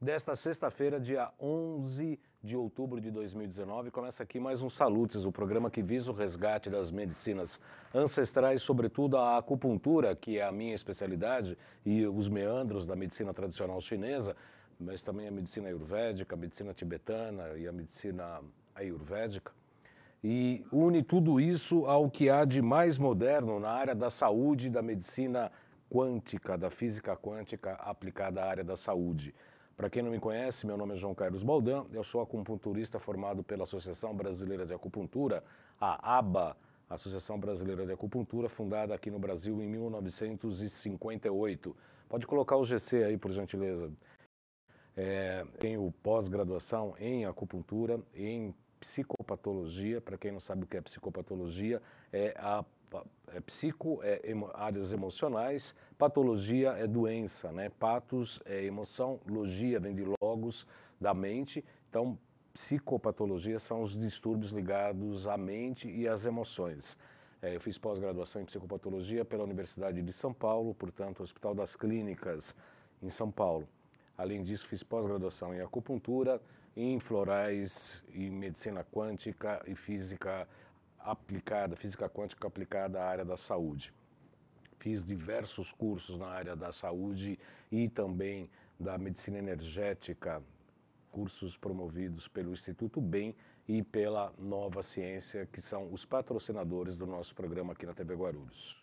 Desta sexta-feira, dia 11 de outubro de 2019, começa aqui mais um Salutes, o programa que visa o resgate das medicinas ancestrais, sobretudo a acupuntura, que é a minha especialidade, e os meandros da medicina tradicional chinesa, mas também a medicina ayurvédica, a medicina tibetana e a medicina ayurvédica. E une tudo isso ao que há de mais moderno na área da saúde, da medicina quântica, da física quântica aplicada à área da saúde. Para quem não me conhece, meu nome é João Carlos Baldan, eu sou acupunturista formado pela Associação Brasileira de Acupuntura, a ABA, Associação Brasileira de Acupuntura, fundada aqui no Brasil em 1958. Pode colocar o GC aí, por gentileza. É, tenho pós-graduação em acupuntura, em psicopatologia. Para quem não sabe o que é psicopatologia, é a é psico é emo, áreas emocionais, patologia é doença, né? Patos é emoção, logia vem de logos da mente. Então, psicopatologia são os distúrbios ligados à mente e às emoções. É, eu fiz pós-graduação em psicopatologia pela Universidade de São Paulo, portanto, Hospital das Clínicas em São Paulo. Além disso, fiz pós-graduação em acupuntura, em florais, em medicina quântica e física aplicada, física quântica aplicada à área da saúde. Fiz diversos cursos na área da saúde e também da medicina energética, cursos promovidos pelo Instituto Bem e pela Nova Ciência, que são os patrocinadores do nosso programa aqui na TV Guarulhos.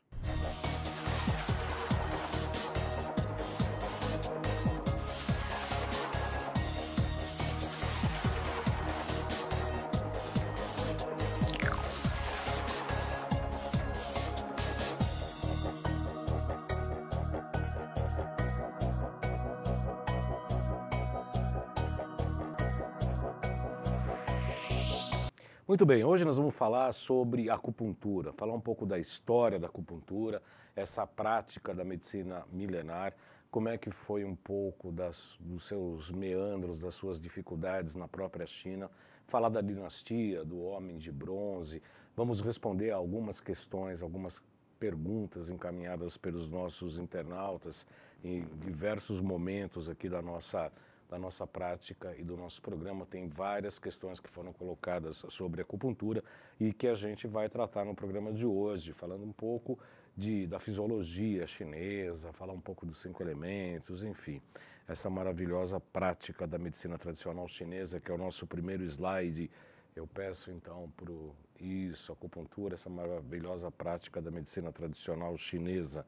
Muito bem, hoje nós vamos falar sobre acupuntura, falar um pouco da história da acupuntura, essa prática da medicina milenar, como é que foi um pouco das, dos seus meandros, das suas dificuldades na própria China, falar da dinastia, do homem de bronze. Vamos responder a algumas questões, algumas perguntas encaminhadas pelos nossos internautas em diversos momentos aqui da nossa da nossa prática e do nosso programa. Tem várias questões que foram colocadas sobre acupuntura e que a gente vai tratar no programa de hoje, falando um pouco de, da fisiologia chinesa, falar um pouco dos cinco elementos, enfim, essa maravilhosa prática da medicina tradicional chinesa, que é o nosso primeiro slide. Eu peço então para isso, acupuntura, essa maravilhosa prática da medicina tradicional chinesa.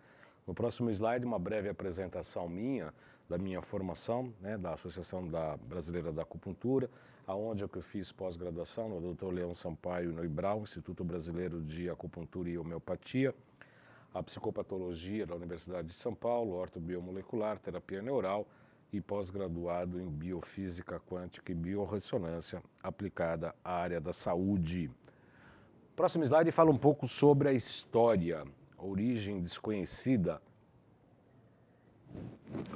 No próximo slide, uma breve apresentação minha da minha formação, né, da Associação da Brasileira da Acupuntura, aonde é eu fiz pós-graduação no Dr. Leão Sampaio no IBRAU, Instituto Brasileiro de Acupuntura e Homeopatia, a Psicopatologia da Universidade de São Paulo, Ortobiomolecular, Terapia Neural e pós-graduado em Biofísica Quântica e Biorressonância aplicada à área da saúde. Próximo slide fala um pouco sobre a história, a origem desconhecida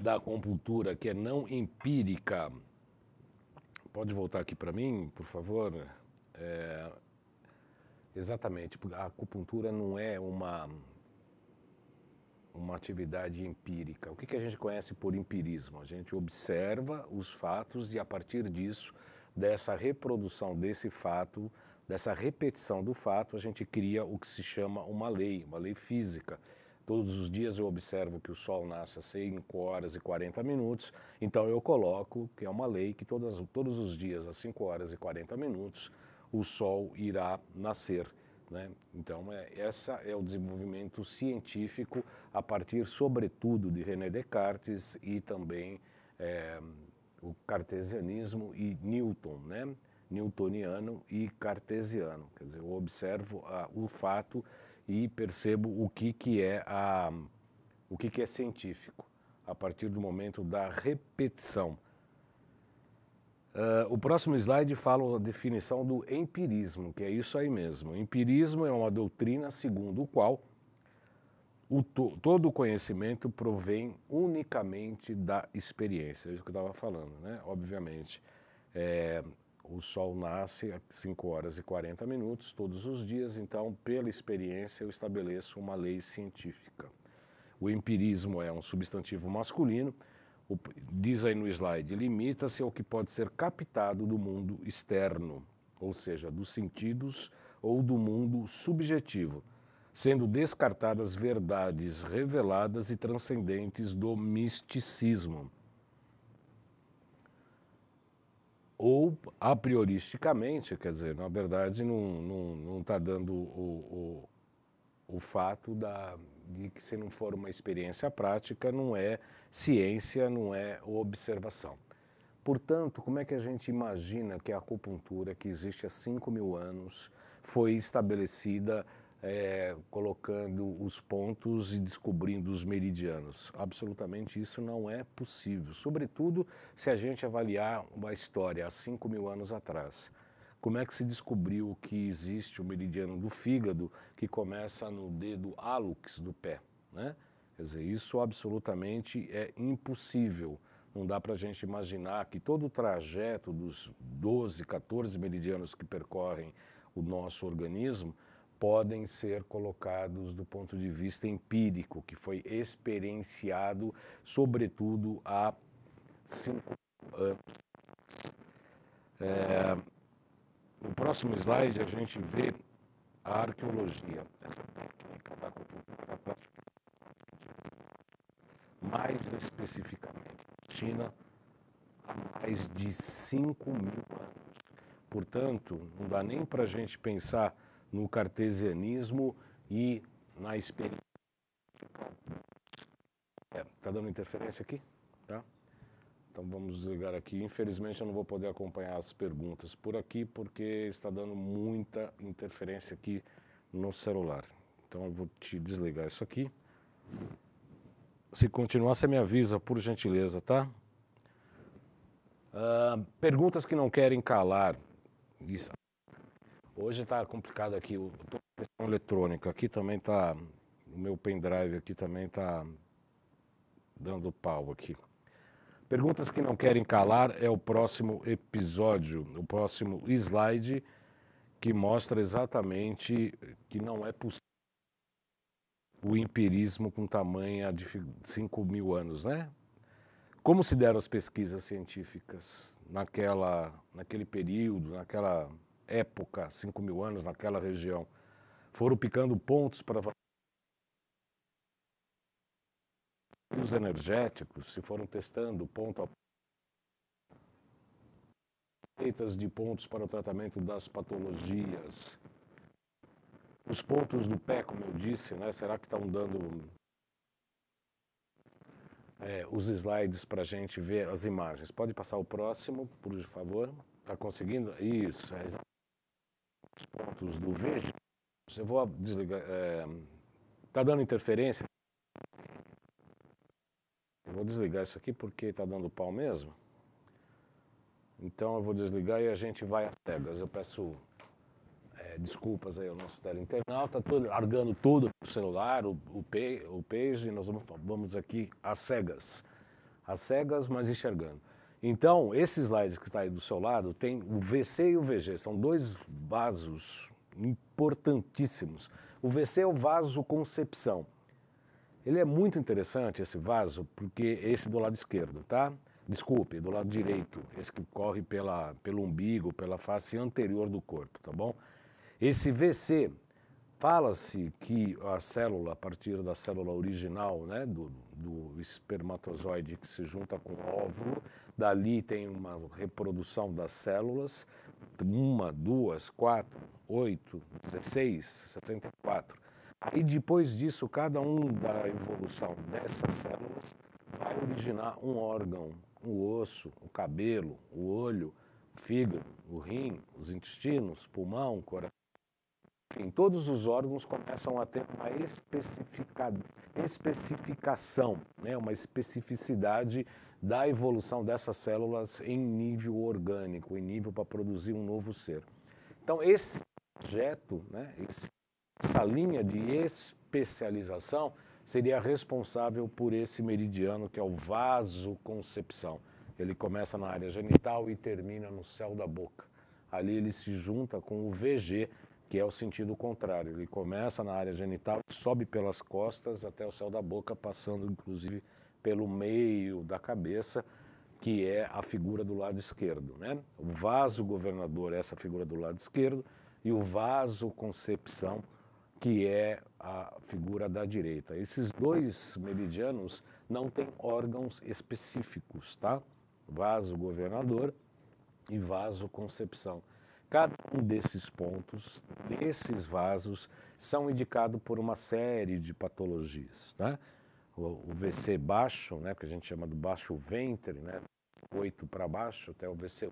da acupuntura que é não empírica. Pode voltar aqui para mim, por favor? É, exatamente, a acupuntura não é uma uma atividade empírica. O que, que a gente conhece por empirismo? A gente observa os fatos e a partir disso, dessa reprodução desse fato, dessa repetição do fato, a gente cria o que se chama uma lei, uma lei física. Todos os dias eu observo que o sol nasce às 5 horas e 40 minutos, então eu coloco, que é uma lei, que todas, todos os dias às 5 horas e 40 minutos o sol irá nascer. Né? Então, é, essa é o desenvolvimento científico a partir, sobretudo, de René Descartes e também é, o cartesianismo e Newton, né? newtoniano e cartesiano. Quer dizer, eu observo ah, o fato e percebo o que, que é a, o que, que é científico a partir do momento da repetição. Uh, o próximo slide fala a definição do empirismo, que é isso aí mesmo. O empirismo é uma doutrina segundo o qual o to todo conhecimento provém unicamente da experiência. É isso que eu estava falando, né? Obviamente, é, o sol nasce às 5 horas e 40 minutos todos os dias, então, pela experiência, eu estabeleço uma lei científica. O empirismo é um substantivo masculino, o, diz aí no slide, limita-se ao que pode ser captado do mundo externo, ou seja, dos sentidos ou do mundo subjetivo, sendo descartadas verdades reveladas e transcendentes do misticismo. ou a prioristicamente, quer dizer, na verdade não está dando o, o, o, fato da, de que se não for uma experiência prática, não é ciência, não é observação. Portanto, como é que a gente imagina que a acupuntura, que existe há 5 mil anos, foi estabelecida é, colocando os pontos e descobrindo os meridianos. Absolutamente isso não é possível, sobretudo se a gente avaliar uma história há 5 mil anos atrás. Como é que se descobriu que existe o meridiano do fígado que começa no dedo hálux do pé? Né? Quer dizer, isso absolutamente é impossível. Não dá para a gente imaginar que todo o trajeto dos 12, 14 meridianos que percorrem o nosso organismo podem ser colocados do ponto de vista empírico, que foi experienciado, sobretudo, há cinco anos. É, no próximo slide, a gente vê a arqueologia, essa técnica da cultura mais especificamente, China, há mais de 5 mil anos. Portanto, não dá nem para a gente pensar no cartesianismo e na experiência. É, tá dando interferência aqui? Tá? Então vamos ligar aqui. Infelizmente eu não vou poder acompanhar as perguntas por aqui porque está dando muita interferência aqui no celular. Então eu vou te desligar isso aqui. Se continuar, você me avisa, por gentileza, tá? Uh, perguntas que não querem calar. Isso. Hoje está complicado aqui, o tô com eletrônica. Aqui também está, o meu pendrive aqui também está dando pau aqui. Perguntas que não querem calar é o próximo episódio, o próximo slide que mostra exatamente que não é possível o empirismo com tamanho de 5 mil anos, né? Como se deram as pesquisas científicas naquela, naquele período, naquela época, 5 mil anos, naquela região, foram picando pontos para os energéticos se foram testando ponto a ponto feitas de pontos para o tratamento das patologias. Os pontos do pé, como eu disse, né? Será que estão dando é, os slides para a gente ver as imagens? Pode passar o próximo, por favor? Está conseguindo? Isso, é exatamente os pontos do Veja. Eu vou desligar. Está é, tá dando interferência? Eu vou desligar isso aqui porque está dando pau mesmo. Então eu vou desligar e a gente vai às cegas. Eu peço é, desculpas aí ao nosso teleinternauta, todo, tá largando tudo o celular, o, o, page, o page, nós vamos, vamos aqui às cegas. Às cegas, mas enxergando. Então, esse slide que está aí do seu lado tem o VC e o VG, são dois vasos importantíssimos. O VC é o vaso concepção. Ele é muito interessante, esse vaso, porque esse do lado esquerdo, tá? Desculpe, do lado direito, esse que corre pela, pelo umbigo, pela face anterior do corpo, tá bom? Esse VC Fala-se que a célula, a partir da célula original, né, do, do espermatozoide que se junta com o óvulo, dali tem uma reprodução das células, uma, duas, quatro, oito, dezesseis, setenta e quatro. Aí depois disso, cada um da evolução dessas células vai originar um órgão, um osso, o um cabelo, o um olho, o fígado, o rim, os intestinos, pulmão, coração enfim, todos os órgãos começam a ter uma especificação, né, uma especificidade da evolução dessas células em nível orgânico, em nível para produzir um novo ser. Então, esse projeto, né, essa linha de especialização seria responsável por esse meridiano que é o vasoconcepção. Ele começa na área genital e termina no céu da boca. Ali ele se junta com o VG, que é o sentido contrário. Ele começa na área genital, sobe pelas costas até o céu da boca, passando inclusive pelo meio da cabeça, que é a figura do lado esquerdo. Né? O vaso governador é essa figura do lado esquerdo e o vaso concepção, que é a figura da direita. Esses dois meridianos não têm órgãos específicos, tá? Vaso governador e vaso concepção Cada um desses pontos, desses vasos, são indicados por uma série de patologias. Né? O, o, VC baixo, né, que a gente chama do baixo ventre, né, 8 para baixo até o VC1,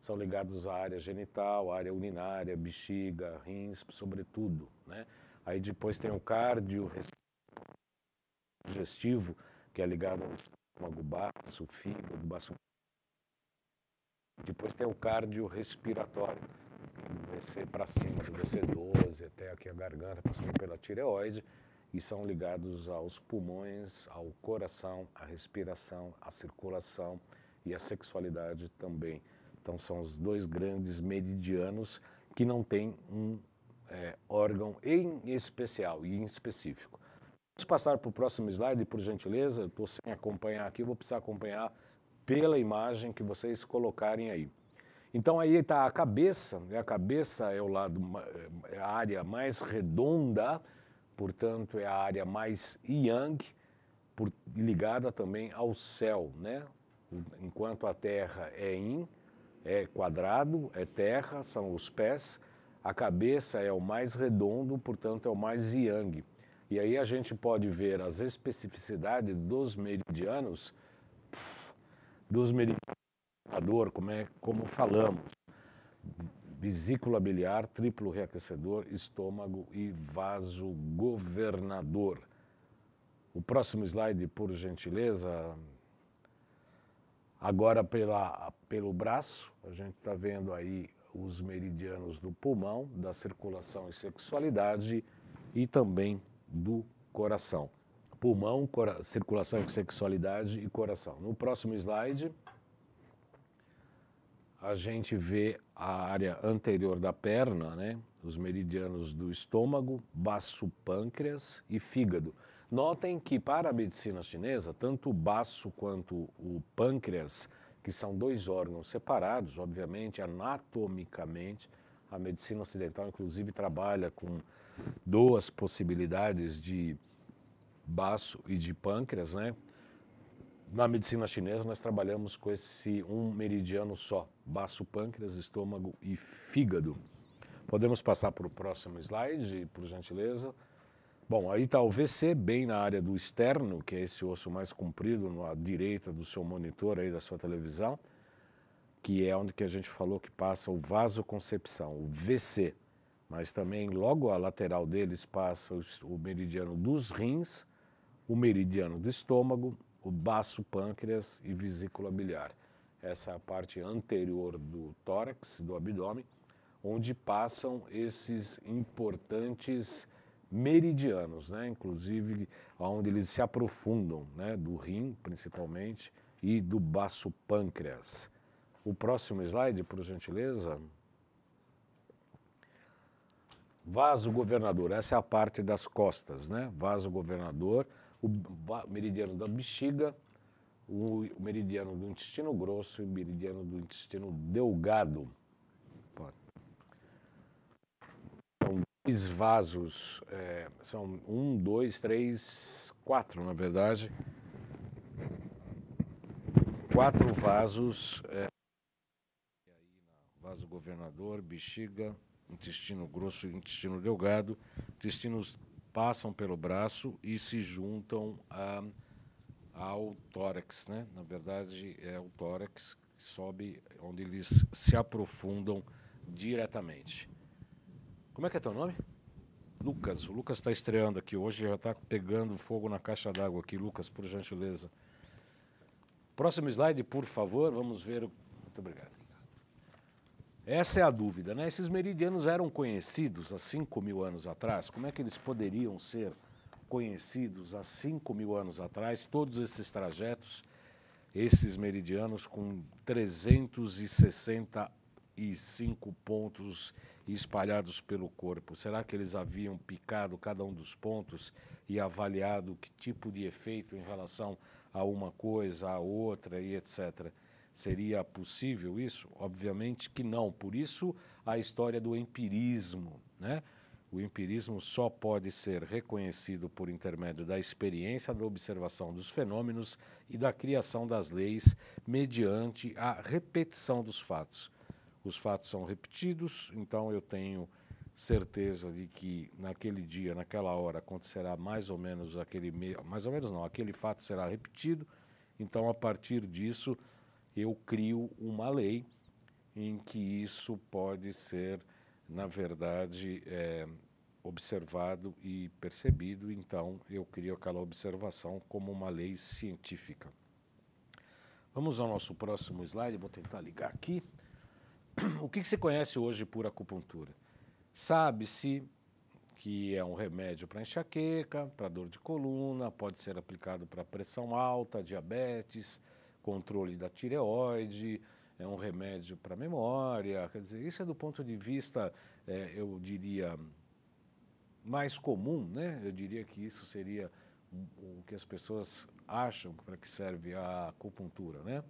são ligados à área genital, à área urinária, bexiga, rins, sobretudo. Né? Aí depois tem o cardio digestivo, que é ligado ao estômago, baço, fígado, baço depois tem o cardiorrespiratório, vai ser para cima, do vc 12 até aqui a garganta, passando pela tireoide, e são ligados aos pulmões, ao coração, à respiração, à circulação e à sexualidade também. Então são os dois grandes meridianos que não têm um é, órgão em especial e em específico. Vamos passar para o próximo slide, por gentileza. Estou sem acompanhar aqui, vou precisar acompanhar pela imagem que vocês colocarem aí. Então aí está a cabeça, né? a cabeça é o lado, é a área mais redonda, portanto é a área mais yang, por, ligada também ao céu, né? Enquanto a terra é yin, é quadrado, é terra, são os pés, a cabeça é o mais redondo, portanto é o mais yang. E aí a gente pode ver as especificidades dos meridianos dos meridianos, como, é, como falamos, vesícula biliar, triplo reaquecedor, estômago e vaso governador. O próximo slide, por gentileza. Agora pela, pelo braço, a gente está vendo aí os meridianos do pulmão, da circulação e sexualidade e também do coração pulmão, circulação e sexualidade e coração. No próximo slide, a gente vê a área anterior da perna, né? os meridianos do estômago, baço pâncreas e fígado. Notem que para a medicina chinesa, tanto o baço quanto o pâncreas, que são dois órgãos separados, obviamente, anatomicamente, a medicina ocidental inclusive trabalha com duas possibilidades de baço e de pâncreas, né? Na medicina chinesa, nós trabalhamos com esse um meridiano só, baço, pâncreas, estômago e fígado. Podemos passar para o próximo slide, por gentileza. Bom, aí está o VC, bem na área do externo, que é esse osso mais comprido, na direita do seu monitor aí, da sua televisão, que é onde que a gente falou que passa o vasoconcepção, o VC. Mas também logo à lateral deles passa o meridiano dos rins, o meridiano do estômago, o baço pâncreas e vesícula biliar. Essa é a parte anterior do tórax, do abdômen, onde passam esses importantes meridianos, né? inclusive onde eles se aprofundam, né? do rim principalmente e do baço pâncreas. O próximo slide, por gentileza. Vaso governador, essa é a parte das costas, né? Vaso governador o meridiano da bexiga, o meridiano do intestino grosso e o meridiano do intestino delgado. São dois vasos, é, são um, dois, três, quatro, na verdade. Quatro vasos. É, vaso governador, bexiga, intestino grosso e intestino delgado, intestinos passam pelo braço e se juntam a, ah, ao tórax. Né? Na verdade, é o tórax que sobe, onde eles se aprofundam diretamente. Como é que é teu nome? Lucas. O Lucas está estreando aqui hoje, já está pegando fogo na caixa d'água aqui. Lucas, por gentileza. Próximo slide, por favor. Vamos ver. O... Muito obrigado. Essa é a dúvida, né? Esses meridianos eram conhecidos há 5 mil anos atrás? Como é que eles poderiam ser conhecidos há 5 mil anos atrás, todos esses trajetos, esses meridianos com 365 pontos espalhados pelo corpo? Será que eles haviam picado cada um dos pontos e avaliado que tipo de efeito em relação a uma coisa, a outra e etc.? Seria possível isso? Obviamente que não. Por isso, a história do empirismo. Né? O empirismo só pode ser reconhecido por intermédio da experiência da observação dos fenômenos e da criação das leis mediante a repetição dos fatos. Os fatos são repetidos, então eu tenho certeza de que naquele dia, naquela hora acontecerá mais ou menos aquele mais ou menos não, aquele fato será repetido. Então a partir disso eu crio uma lei em que isso pode ser, na verdade, é, observado e percebido, então eu crio aquela observação como uma lei científica. Vamos ao nosso próximo slide, vou tentar ligar aqui. O que, que se conhece hoje por acupuntura? Sabe-se que é um remédio para enxaqueca, para dor de coluna, pode ser aplicado para pressão alta, diabetes, controle da tireoide, é um remédio para memória. Quer dizer, isso é do ponto de vista, é, eu diria, mais comum, né? Eu diria que isso seria o que as pessoas acham para que serve a acupuntura, né?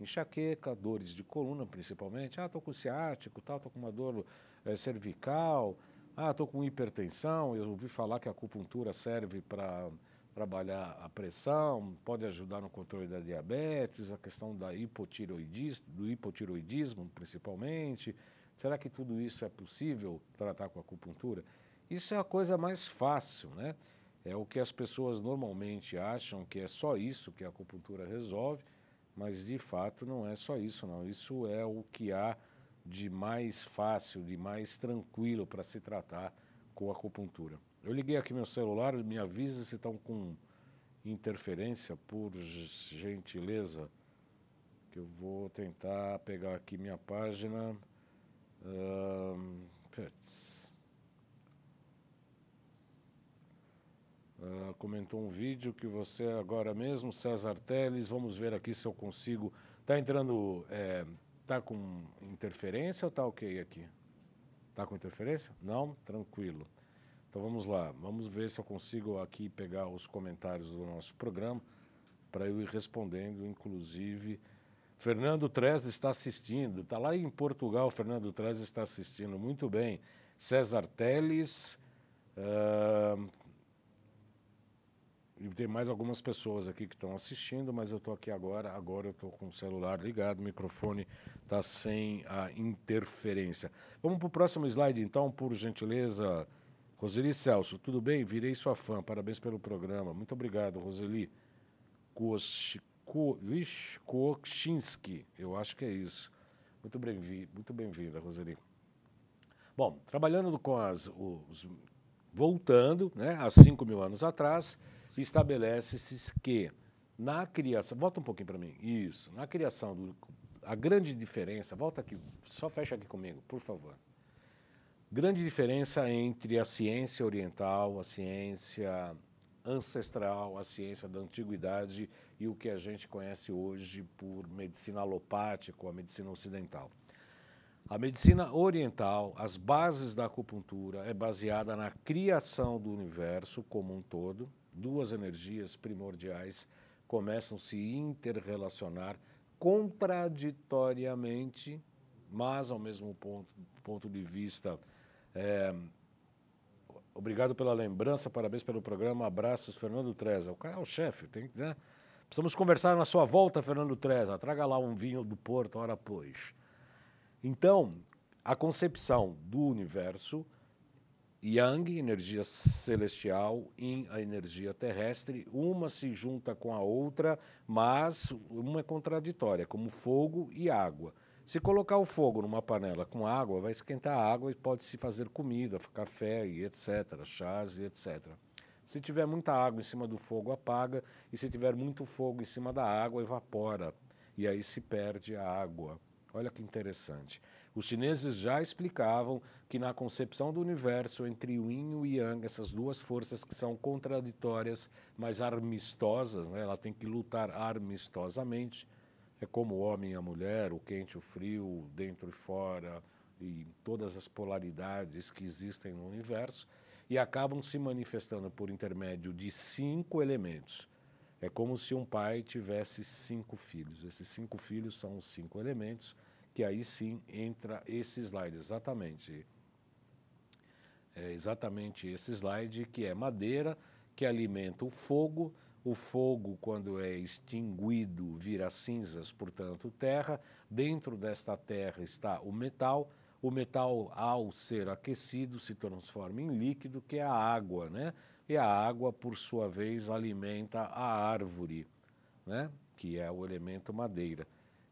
Enxaqueca, dores de coluna principalmente. Ah, estou com ciático, tal, estou com uma dor é, cervical. Ah, estou com hipertensão. Eu ouvi falar que a acupuntura serve para trabalhar a pressão, pode ajudar no controle da diabetes, a questão da hipotiroidismo, do hipotiroidismo principalmente. Será que tudo isso é possível tratar com acupuntura? Isso é a coisa mais fácil, né? É o que as pessoas normalmente acham que é só isso que a acupuntura resolve, mas de fato não é só isso, não. Isso é o que há de mais fácil, de mais tranquilo para se tratar com a acupuntura. Eu liguei aqui meu celular, me avisa se estão com interferência, por gentileza, que eu vou tentar pegar aqui minha página. uh, comentou um vídeo que você agora mesmo, César Teles, vamos ver aqui se eu consigo. Tá entrando. É, tá com interferência ou tá ok aqui? Tá com interferência? Não? Tranquilo. Então vamos lá, vamos ver se eu consigo aqui pegar os comentários do nosso programa para eu ir respondendo, inclusive. Fernando Trez está assistindo, está lá em Portugal, Fernando Trez está assistindo, muito bem. César Teles, uh... e tem mais algumas pessoas aqui que estão assistindo, mas eu estou aqui agora, agora eu estou com o celular ligado, o microfone está sem a interferência. Vamos para o próximo slide então, por gentileza, Roseli Celso, tudo bem? Virei sua fã. Parabéns pelo programa. Muito obrigado, Roseli. Kokshinsky, eu acho que é isso. Muito bem-vinda, muito bem Roseli. Bom, trabalhando com as. Os, voltando né, a 5 mil anos atrás, estabelece-se que na criação. Volta um pouquinho para mim. Isso. Na criação do. A grande diferença. Volta aqui. Só fecha aqui comigo, por favor grande diferença entre a ciência oriental, a ciência ancestral, a ciência da antiguidade e o que a gente conhece hoje por medicina alopática, a medicina ocidental. A medicina oriental, as bases da acupuntura, é baseada na criação do universo como um todo. Duas energias primordiais começam a se interrelacionar contraditoriamente, mas ao mesmo ponto, ponto de vista é, obrigado pela lembrança, parabéns pelo programa, abraços, Fernando Treza. O cara é o chefe, tem né? Precisamos conversar na sua volta, Fernando Treza. Traga lá um vinho do Porto, hora pois. Então, a concepção do universo, Yang, energia celestial, em a energia terrestre, uma se junta com a outra, mas uma é contraditória, como fogo e água. Se colocar o fogo numa panela com água, vai esquentar a água e pode-se fazer comida, café e etc., chás e etc. Se tiver muita água em cima do fogo, apaga, e se tiver muito fogo em cima da água, evapora, e aí se perde a água. Olha que interessante. Os chineses já explicavam que na concepção do universo, entre o yin e o yang, essas duas forças que são contraditórias, mas armistosas, né? ela tem que lutar armistosamente, é como o homem e a mulher, o quente e o frio, dentro e fora, e todas as polaridades que existem no universo, e acabam se manifestando por intermédio de cinco elementos. É como se um pai tivesse cinco filhos. Esses cinco filhos são os cinco elementos, que aí sim entra esse slide, exatamente. É exatamente esse slide que é madeira, que alimenta o fogo, o fogo, quando é extinguido, vira cinzas, portanto, terra. Dentro desta terra está o metal. O metal, ao ser aquecido, se transforma em líquido, que é a água, né? E a água, por sua vez, alimenta a árvore, né? Que é o elemento madeira.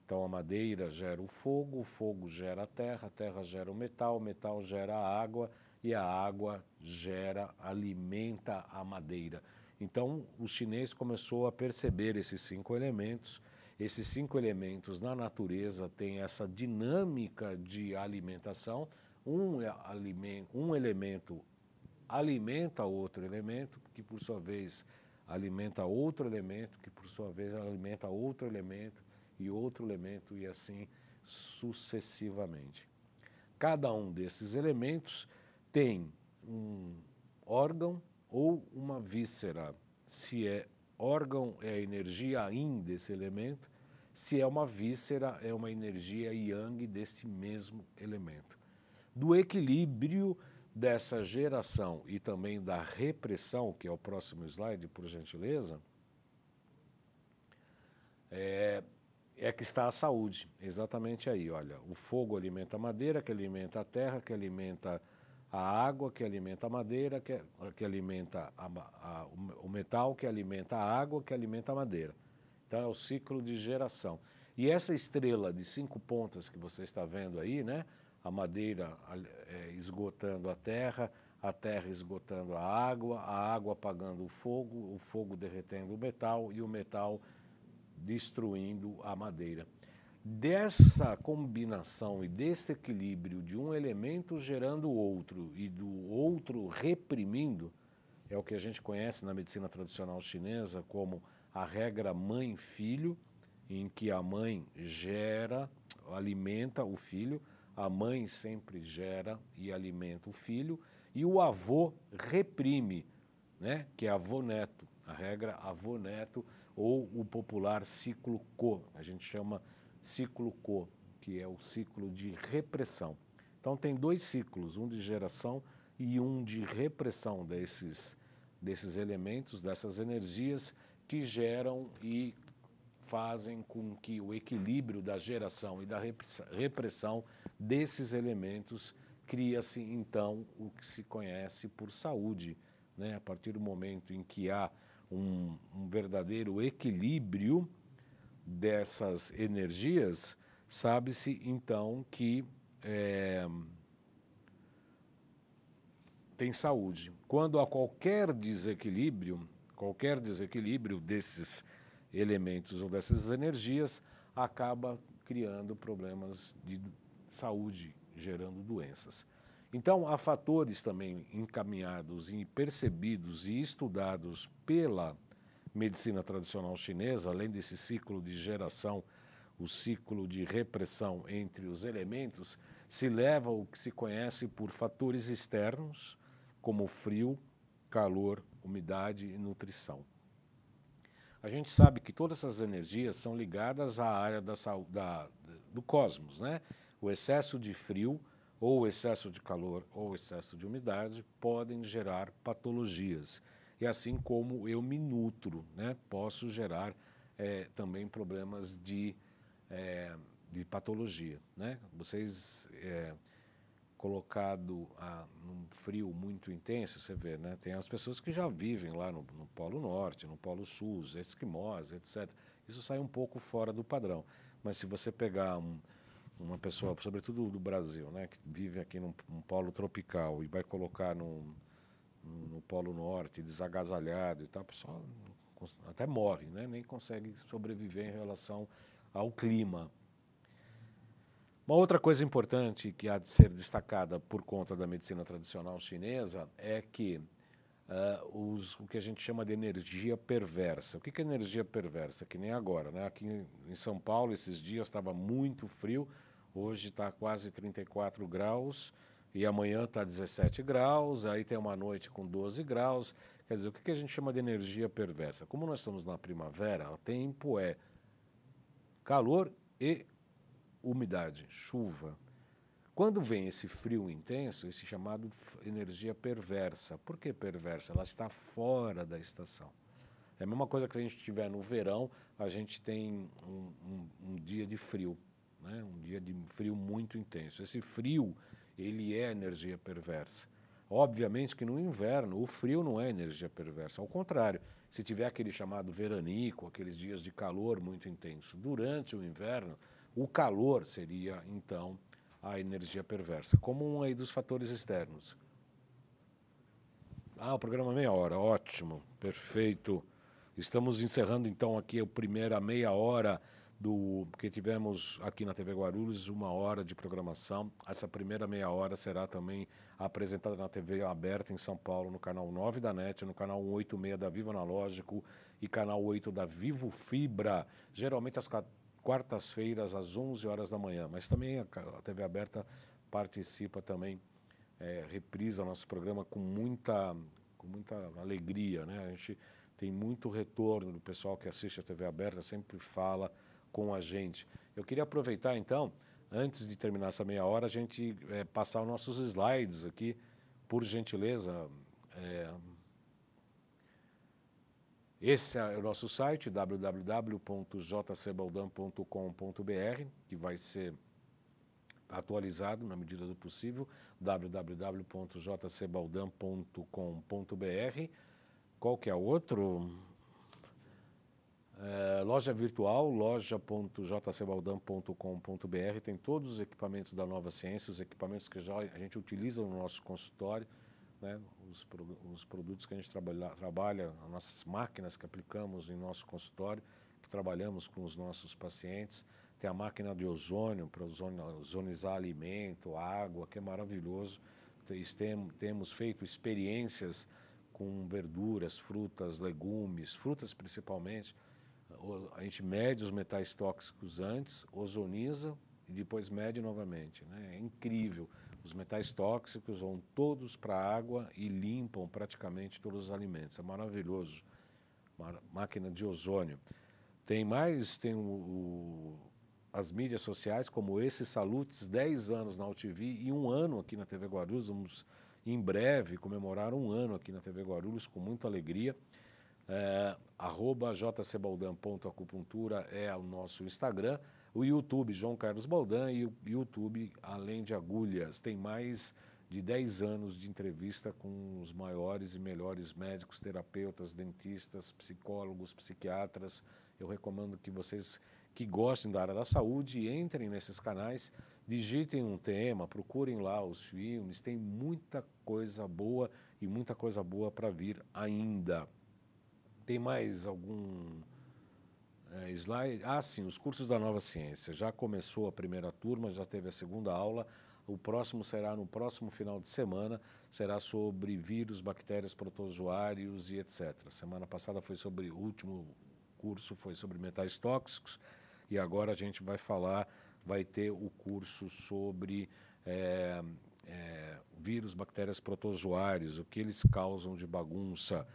Então, a madeira gera o fogo, o fogo gera a terra, a terra gera o metal, o metal gera a água e a água gera, alimenta a madeira. Então, o chinês começou a perceber esses cinco elementos. Esses cinco elementos na natureza têm essa dinâmica de alimentação. Um, é aliment, um elemento alimenta outro elemento, que por sua vez alimenta outro elemento, que por sua vez alimenta outro elemento e outro elemento, e assim sucessivamente. Cada um desses elementos tem um órgão ou uma víscera, se é órgão, é a energia yin desse elemento, se é uma víscera, é uma energia yang desse mesmo elemento. Do equilíbrio dessa geração e também da repressão, que é o próximo slide, por gentileza, é, é que está a saúde. Exatamente aí, olha. O fogo alimenta a madeira, que alimenta a terra, que alimenta a água que alimenta a madeira, que, que alimenta a, a, o metal, que alimenta a água, que alimenta a madeira. Então é o ciclo de geração. E essa estrela de cinco pontas que você está vendo aí, né? A madeira é, esgotando a terra, a terra esgotando a água, a água apagando o fogo, o fogo derretendo o metal e o metal destruindo a madeira dessa combinação e desse equilíbrio de um elemento gerando o outro e do outro reprimindo, é o que a gente conhece na medicina tradicional chinesa como a regra mãe-filho, em que a mãe gera, alimenta o filho, a mãe sempre gera e alimenta o filho, e o avô reprime, né? que é avô-neto, a regra avô-neto ou o popular ciclo co, a gente chama ciclo CO, que é o ciclo de repressão. Então tem dois ciclos, um de geração e um de repressão desses, desses elementos, dessas energias que geram e fazem com que o equilíbrio da geração e da repressão desses elementos cria-se então o que se conhece por saúde. Né? A partir do momento em que há um, um verdadeiro equilíbrio dessas energias, sabe-se então que é, tem saúde. Quando há qualquer desequilíbrio, qualquer desequilíbrio desses elementos ou dessas energias, acaba criando problemas de saúde, gerando doenças. Então, há fatores também encaminhados e percebidos e estudados pela medicina tradicional chinesa, além desse ciclo de geração, o ciclo de repressão entre os elementos, se leva ao que se conhece por fatores externos, como frio, calor, umidade e nutrição. A gente sabe que todas essas energias são ligadas à área da, da, do cosmos, né? O excesso de frio, ou o excesso de calor, ou o excesso de umidade podem gerar patologias e assim como eu me nutro, né, posso gerar é, também problemas de, é, de patologia. Né? Vocês, é, colocado a, ah, num frio muito intenso, você vê, né, tem as pessoas que já vivem lá no, no Polo Norte, no Polo Sul, esquimós, etc. Isso sai um pouco fora do padrão. Mas se você pegar um, uma pessoa, sobretudo do Brasil, né, que vive aqui num, num polo tropical e vai colocar num no, Polo Norte, desagasalhado e tal, o pessoal até morre, né? nem consegue sobreviver em relação ao clima. Uma outra coisa importante que há de ser destacada por conta da medicina tradicional chinesa é que uh, os, o que a gente chama de energia perversa. O que é energia perversa? Que nem agora, né? Aqui em São Paulo, esses dias estava muito frio, hoje está quase 34 graus e amanhã está 17 graus, aí tem uma noite com 12 graus. Quer dizer, o que a gente chama de energia perversa? Como nós estamos na primavera, o tempo é calor e umidade, chuva. Quando vem esse frio intenso, esse chamado energia perversa. Por que perversa? Ela está fora da estação. É a mesma coisa que se a gente tiver no verão, a gente tem um, um, um dia de frio, né? um dia de frio muito intenso. Esse frio ele é energia perversa. Obviamente que no inverno, o frio não é energia perversa. Ao contrário, se tiver aquele chamado veranico, aqueles dias de calor muito intenso durante o inverno, o calor seria então a energia perversa, como um aí dos fatores externos. Ah, o programa meia hora, ótimo, perfeito. Estamos encerrando então aqui a primeira meia hora do porque tivemos aqui na TV Guarulhos uma hora de programação. Essa primeira meia hora será também apresentada na TV aberta em São Paulo, no canal 9 da NET, no canal 186 da Vivo Analógico e canal 8 da Vivo Fibra. Geralmente às quartas-feiras, às 11 horas da manhã, mas também a TV aberta participa também, é, reprisa nosso programa com muita, com muita alegria. Né? A gente tem muito retorno do pessoal que assiste a TV aberta, sempre fala com a gente. Eu queria aproveitar então, antes de terminar essa meia hora, a gente é, passar os nossos slides aqui, por gentileza. É... Esse é o nosso site, www.jcbaldan.com.br, que vai ser atualizado na medida do possível, www.jcbaldan.com.br. Qual que é o outro? Eh, loja virtual, loja.jcbaldan.com.br, tem todos os equipamentos da Nova Ciência, os equipamentos que já a gente utiliza no nosso consultório, né, os, os produtos que a gente trabalha, trabalha, as nossas máquinas que aplicamos em nosso consultório, que trabalhamos com os nossos pacientes. Tem a máquina de ozônio para ozonizar alimento, água, que é maravilhoso. Tem, temos feito experiências com verduras, frutas, legumes, frutas principalmente a gente mede os metais tóxicos antes, ozoniza e depois mede novamente. Né? É incrível. Os metais tóxicos vão todos para a água e limpam praticamente todos os alimentos. É maravilhoso. Uma máquina de ozônio. Tem mais, tem o, o, as mídias sociais, como esse Salutes, 10 anos na UTV e um ano aqui na TV Guarulhos. Vamos em breve comemorar um ano aqui na TV Guarulhos com muita alegria. É, arroba jcbaldan.acupuntura é o nosso Instagram. O YouTube, João Carlos Baldan, e o YouTube Além de Agulhas. Tem mais de 10 anos de entrevista com os maiores e melhores médicos, terapeutas, dentistas, psicólogos, psiquiatras. Eu recomendo que vocês que gostem da área da saúde entrem nesses canais, digitem um tema, procurem lá os filmes, tem muita coisa boa e muita coisa boa para vir ainda. Tem mais algum é, slide? Ah, sim, os cursos da nova ciência. Já começou a primeira turma, já teve a segunda aula. O próximo será no próximo final de semana, será sobre vírus, bactérias, protozoários e etc. Semana passada foi sobre o último curso foi sobre metais tóxicos e agora a gente vai falar, vai ter o curso sobre é, é, vírus, bactérias, protozoários, o que eles causam de bagunça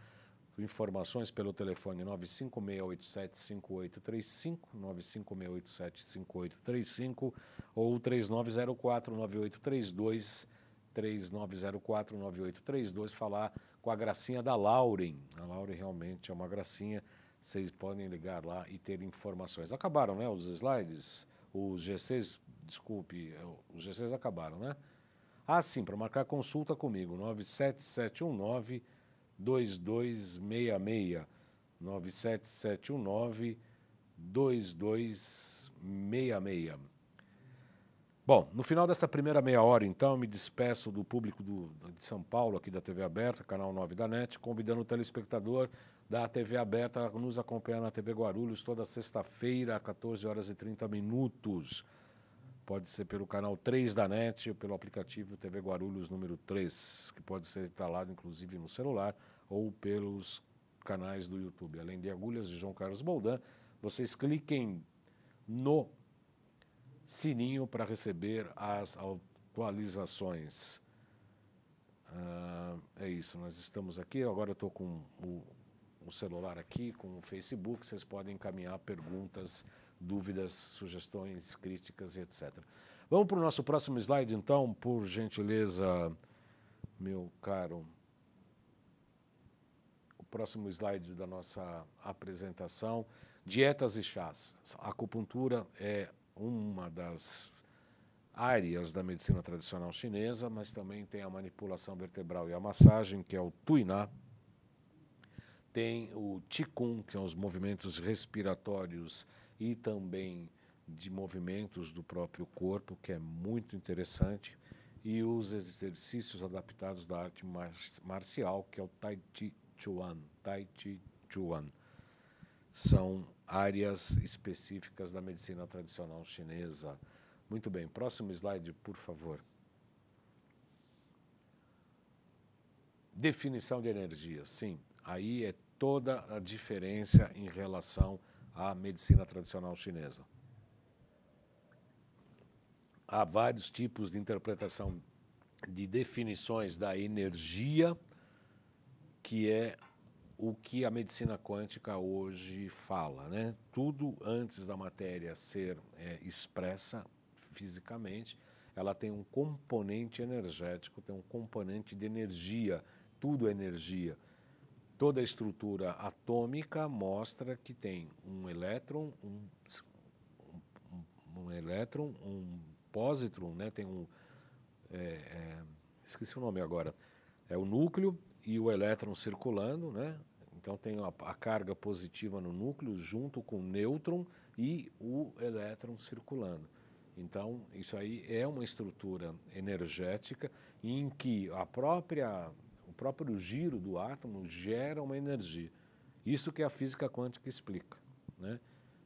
Informações pelo telefone 956875835, 956875835 ou 3904-9832, falar com a gracinha da Lauren. A Lauren realmente é uma gracinha. Vocês podem ligar lá e ter informações. Acabaram, né, os slides? Os g desculpe, é, os g acabaram, né? Ah, sim, para marcar consulta comigo, 97719 2266 97719 2266. Bom, no final dessa primeira meia hora, então, me despeço do público do, de São Paulo, aqui da TV Aberta, canal 9 da NET, convidando o telespectador da TV Aberta a nos acompanhar na TV Guarulhos toda sexta-feira, às 14 horas e 30 minutos. Pode ser pelo canal 3 da NET ou pelo aplicativo TV Guarulhos número 3, que pode ser instalado inclusive no celular ou pelos canais do YouTube. Além de Agulhas de João Carlos Boldan, vocês cliquem no sininho para receber as atualizações. Ah, é isso, nós estamos aqui. Agora eu estou com o, o celular aqui, com o Facebook. Vocês podem encaminhar perguntas dúvidas, sugestões, críticas, etc. Vamos para o nosso próximo slide, então, por gentileza, meu caro. O próximo slide da nossa apresentação: dietas e chás. A acupuntura é uma das áreas da medicina tradicional chinesa, mas também tem a manipulação vertebral e a massagem, que é o tuiná. Tem o qigong, que são os movimentos respiratórios e também de movimentos do próprio corpo, que é muito interessante, e os exercícios adaptados da arte mar marcial, que é o Tai Chi Chuan. Tai Chi Chuan. São áreas específicas da medicina tradicional chinesa. Muito bem, próximo slide, por favor. Definição de energia, sim. Aí é toda a diferença em relação a à medicina tradicional chinesa. Há vários tipos de interpretação de definições da energia, que é o que a medicina quântica hoje fala. Né? Tudo antes da matéria ser é, expressa fisicamente, ela tem um componente energético, tem um componente de energia, tudo é energia. Toda a estrutura atômica mostra que tem um elétron, um, um, um elétron, um pósitron, né? tem um. É, é, esqueci o nome agora. É o núcleo e o elétron circulando, né? Então tem a, a carga positiva no núcleo junto com o nêutron e o elétron circulando. Então, isso aí é uma estrutura energética em que a própria próprio giro do átomo gera uma energia. Isso que a física quântica explica, né?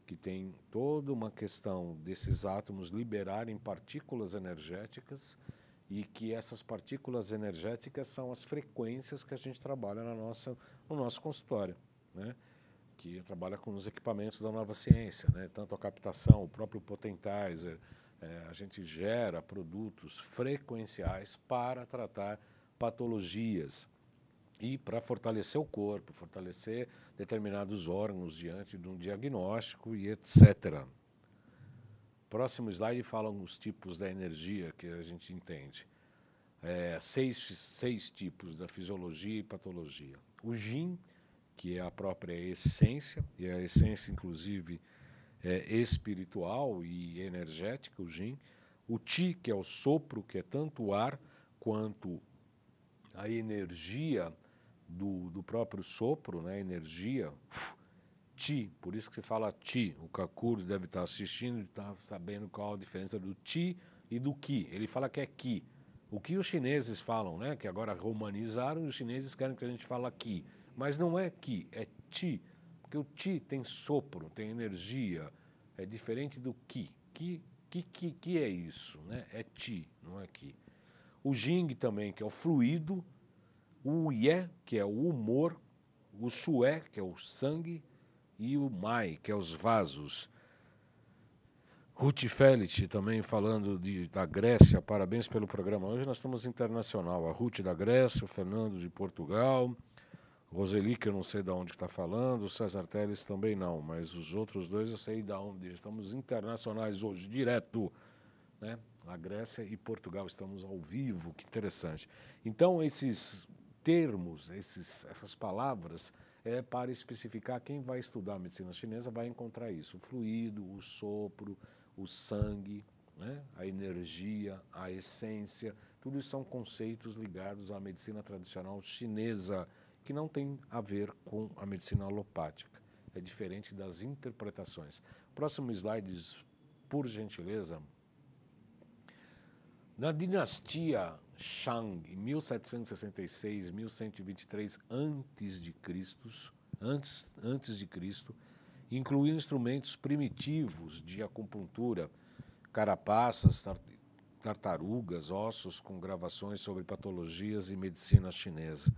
que tem toda uma questão desses átomos liberarem partículas energéticas e que essas partículas energéticas são as frequências que a gente trabalha na nossa, no nosso consultório, né? que trabalha com os equipamentos da nova ciência, né? tanto a captação, o próprio potentizer, é, a gente gera produtos frequenciais para tratar patologias e para fortalecer o corpo, fortalecer determinados órgãos diante de um diagnóstico e etc. Próximo slide fala alguns tipos da energia que a gente entende. É, seis, seis tipos da fisiologia e patologia. O Jin, que é a própria essência, e a essência, inclusive, é espiritual e energética, o Jin. O Ti, que é o sopro, que é tanto o ar quanto a energia do, do próprio sopro, né, a energia, ti, por isso que se fala ti. O Kakuro deve estar assistindo e está sabendo qual a diferença do ti e do ki. Ele fala que é ki. O que os chineses falam, né, que agora romanizaram, os chineses querem que a gente fala ki. Mas não é ki, é ti. Porque o ti tem sopro, tem energia, é diferente do ki. Ki, ki, ki, ki é isso, né? É ti, não é ki o Jing também, que é o fluido, o Ye, que é o humor, o Sué, que é o sangue, e o Mai, que é os vasos. Ruth Felit também falando de, da Grécia, parabéns pelo programa. Hoje nós estamos internacional. A Ruth da Grécia, o Fernando de Portugal, Roseli, que eu não sei de onde está falando, o César Teles também não, mas os outros dois eu sei de onde. Estamos internacionais hoje, direto. Né? A Grécia e Portugal estamos ao vivo, que interessante. Então, esses termos, esses, essas palavras, é para especificar quem vai estudar medicina chinesa vai encontrar isso: o fluido, o sopro, o sangue, né? a energia, a essência. Tudo isso são conceitos ligados à medicina tradicional chinesa, que não tem a ver com a medicina alopática. É diferente das interpretações. Próximo slide, por gentileza. Na dinastia Shang, em 1766, 1123 antes de Cristo, antes, antes de Cristo, incluiu instrumentos primitivos de acupuntura, carapaças, tartarugas, ossos com gravações sobre patologias e medicina chinesa.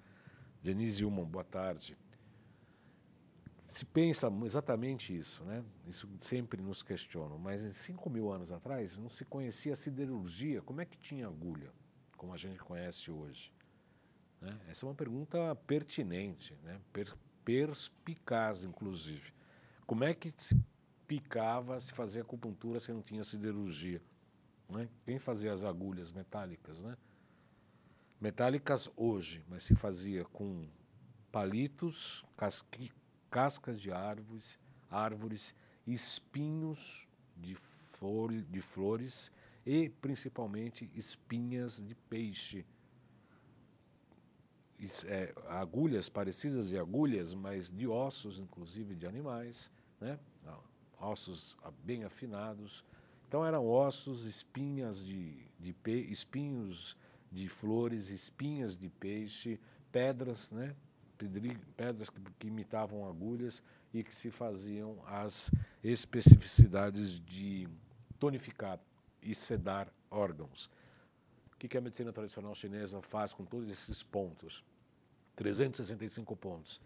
Denise Human, boa tarde se pensa exatamente isso, né? Isso sempre nos questiona. Mas em 5 mil anos atrás não se conhecia a siderurgia. Como é que tinha agulha, como a gente conhece hoje? Né? Essa é uma pergunta pertinente, né? Per perspicaz, inclusive. Como é que se picava, se fazia acupuntura se não tinha siderurgia? Né? Quem fazia as agulhas metálicas, né? Metálicas hoje, mas se fazia com palitos, casqui, cascas de árvores, árvores, espinhos de, de flores e principalmente espinhas de peixe. É, agulhas parecidas de agulhas, mas de ossos, inclusive de animais, né? Ah, ossos ah, bem afinados. Então eram ossos, espinhas de, de pe... espinhos de flores, espinhas de peixe, pedras, né? pedras que imitavam agulhas e que se faziam as especificidades de tonificar e sedar órgãos. O que a medicina tradicional chinesa faz com todos esses pontos? 365 pontos.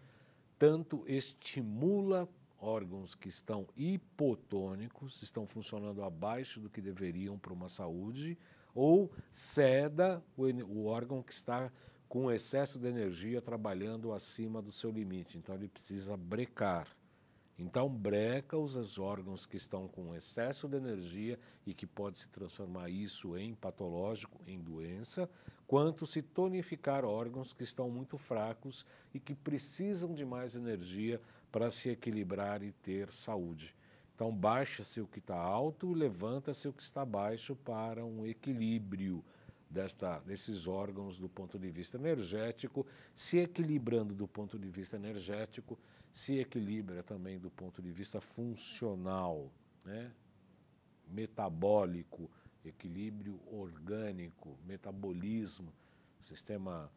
Tanto estimula órgãos que estão hipotônicos, estão funcionando abaixo do que deveriam para uma saúde, ou seda o, o órgão que está com excesso de energia trabalhando acima do seu limite. Então ele precisa brecar. Então breca os órgãos que estão com excesso de energia e que pode se transformar isso em patológico, em doença, quanto se tonificar órgãos que estão muito fracos e que precisam de mais energia para se equilibrar e ter saúde. Então baixa-se o que está alto, levanta-se o que está baixo para um equilíbrio desta, desses órgãos do ponto de vista energético, se equilibrando do ponto de vista energético, se equilibra também do ponto de vista funcional, né? metabólico, equilíbrio orgânico, metabolismo, sistema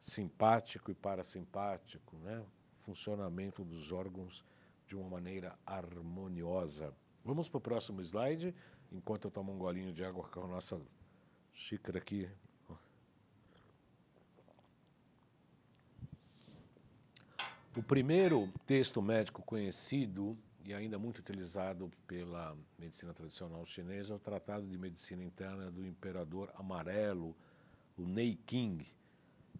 simpático e parasimpático, né? funcionamento dos órgãos de uma maneira harmoniosa. Vamos para o próximo slide, enquanto eu tomo um golinho de água com a nossa xícara aqui. O primeiro texto médico conhecido e ainda muito utilizado pela medicina tradicional chinesa é o Tratado de Medicina Interna do Imperador Amarelo, o Nei Qing.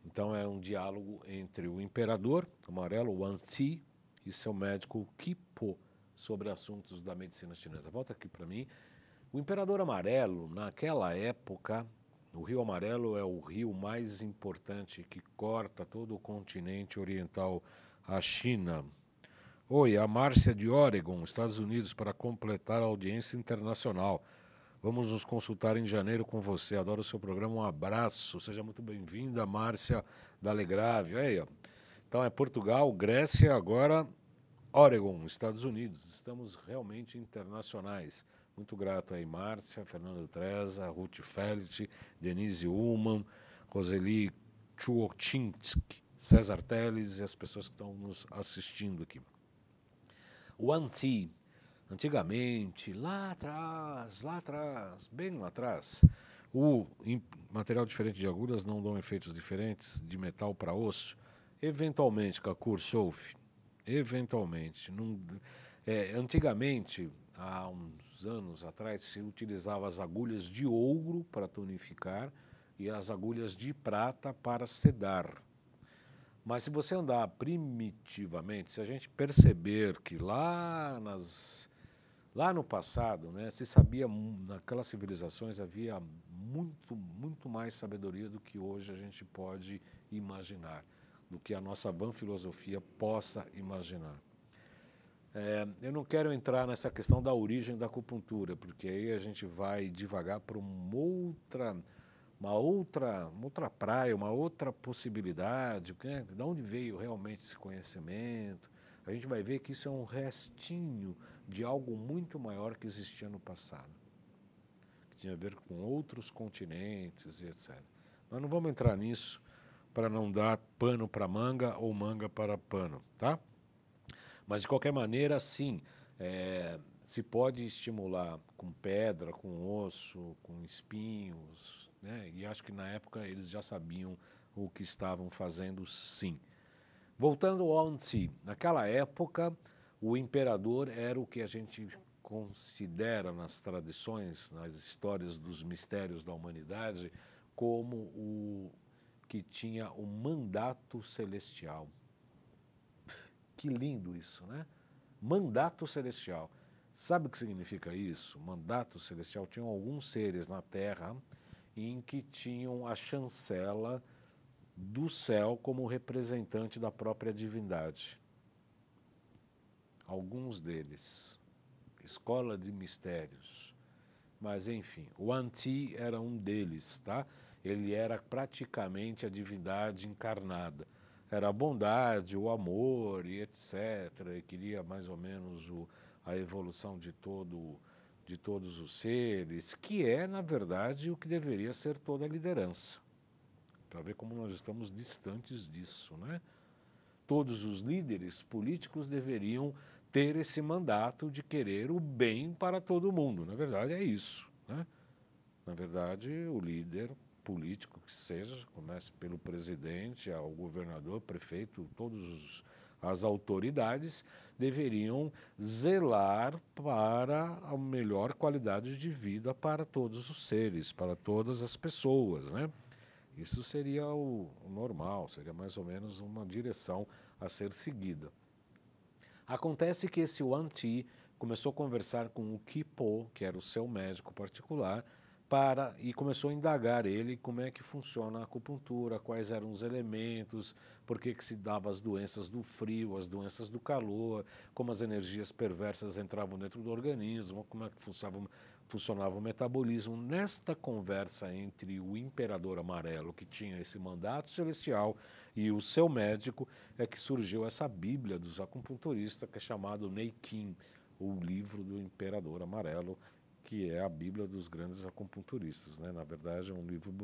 Então era é um diálogo entre o imperador amarelo, Wang Qi, e seu médico Qi Po sobre assuntos da medicina chinesa. Volta aqui para mim. O Imperador Amarelo, naquela época, o Rio Amarelo é o rio mais importante que corta todo o continente oriental à China. Oi, a Márcia de Oregon, Estados Unidos, para completar a audiência internacional. Vamos nos consultar em janeiro com você. Adoro o seu programa. Um abraço. Seja muito bem-vinda, Márcia da Alegrave. Aí, ó. Então é Portugal, Grécia, agora Oregon, Estados Unidos. Estamos realmente internacionais. Muito grato aí, Márcia, Fernando Treza, Ruth Felt, Denise Uman, Roseli Chuotinski, César Teles e as pessoas que estão nos assistindo aqui. O Anti, antigamente, lá atrás, lá atrás, bem lá atrás, o material diferente de agulhas não dão efeitos diferentes de metal para osso? Eventualmente, Kakur Souf, eventualmente. Não, é, antigamente, há uns anos atrás, se utilizava as agulhas de ouro para tonificar e as agulhas de prata para sedar. Mas se você andar primitivamente, se a gente perceber que lá nas lá no passado, né, se sabia naquelas civilizações havia muito muito mais sabedoria do que hoje a gente pode imaginar, do que a nossa van filosofia possa imaginar. É, eu não quero entrar nessa questão da origem da acupuntura, porque aí a gente vai devagar para uma outra, uma outra, uma outra praia, uma outra possibilidade, né? de onde veio realmente esse conhecimento. A gente vai ver que isso é um restinho de algo muito maior que existia no passado, que tinha a ver com outros continentes e etc. Mas não vamos entrar nisso para não dar pano para manga ou manga para pano, tá? Mas, de qualquer maneira, sim, é, se pode estimular com pedra, com osso, com espinhos, né? e acho que na época eles já sabiam o que estavam fazendo, sim. Voltando ao Ansi, naquela época o imperador era o que a gente considera nas tradições, nas histórias dos mistérios da humanidade, como o que tinha o mandato celestial, que lindo isso, né? Mandato celestial. Sabe o que significa isso? Mandato celestial. Tinham alguns seres na Terra em que tinham a chancela do céu como representante da própria divindade. Alguns deles. Escola de Mistérios. Mas enfim, o Anti era um deles, tá? Ele era praticamente a divindade encarnada era a bondade, o amor e etc. E queria mais ou menos o, a evolução de todo de todos os seres, que é, na verdade, o que deveria ser toda a liderança. Para ver como nós estamos distantes disso, né? Todos os líderes políticos deveriam ter esse mandato de querer o bem para todo mundo. Na verdade, é isso. Né? Na verdade, o líder político que seja, comece pelo presidente, ao governador, prefeito, todas as autoridades, deveriam zelar para a melhor qualidade de vida para todos os seres, para todas as pessoas, né? Isso seria o normal, seria mais ou menos uma direção a ser seguida. Acontece que esse Wang Ti começou a conversar com o Kipo, que era o seu médico particular, para e começou a indagar ele como é que funciona a acupuntura, quais eram os elementos, por que, que se dava as doenças do frio, as doenças do calor, como as energias perversas entravam dentro do organismo, como é que funcionava, funcionava o metabolismo. Nesta conversa entre o imperador amarelo, que tinha esse mandato celestial, e o seu médico, é que surgiu essa bíblia dos acupunturistas, que é chamado Neikin, o livro do imperador amarelo, que é a Bíblia dos grandes acupunturistas. Né? Na verdade, é um livro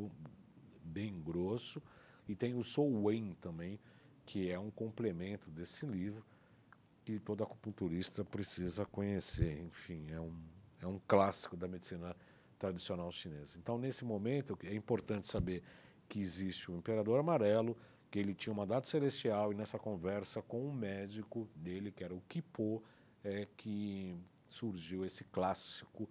bem grosso. E tem o Sou Wen também, que é um complemento desse livro que todo acupunturista precisa conhecer. Enfim, é um, é um clássico da medicina tradicional chinesa. Então, nesse momento, é importante saber que existe o Imperador Amarelo, que ele tinha um mandato celestial e nessa conversa com o médico dele, que era o Kipo, é que surgiu esse clássico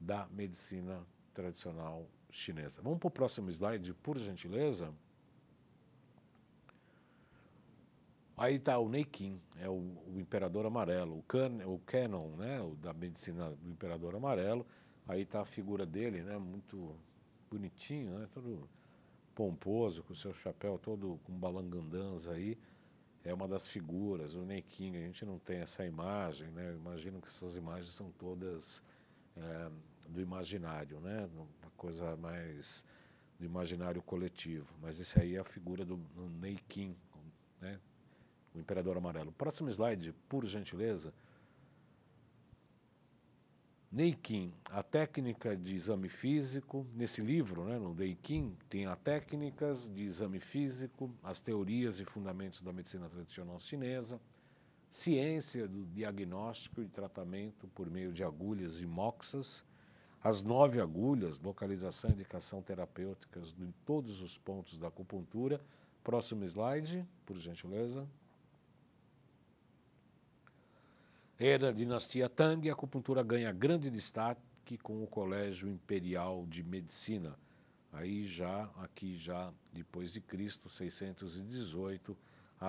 da medicina tradicional chinesa. Vamos para o próximo slide, por gentileza. Aí está o Neikin, é o, o, imperador amarelo, o, can, o canon, né, o da medicina do imperador amarelo. Aí está a figura dele, né, muito bonitinho, né, todo pomposo, com o seu chapéu todo com balangandãs aí. É uma das figuras, o Neikin, a gente não tem essa imagem, né, eu imagino que essas imagens são todas é, do imaginário, né? uma coisa mais do imaginário coletivo. Mas esse aí é a figura do, Neikin, Nei né? o Imperador Amarelo. Próximo slide, por gentileza. Neikin, a técnica de exame físico. Nesse livro, né, no Neikin, tem as técnicas de exame físico, as teorias e fundamentos da medicina tradicional chinesa, ciência do diagnóstico e tratamento por meio de agulhas e moxas, as nove agulhas, localização e indicação terapêuticas em todos os pontos da acupuntura. Próximo slide, por gentileza. Era a dinastia Tang, e a acupuntura ganha grande destaque com o Colégio Imperial de Medicina. Aí já, aqui já, depois de Cristo, 618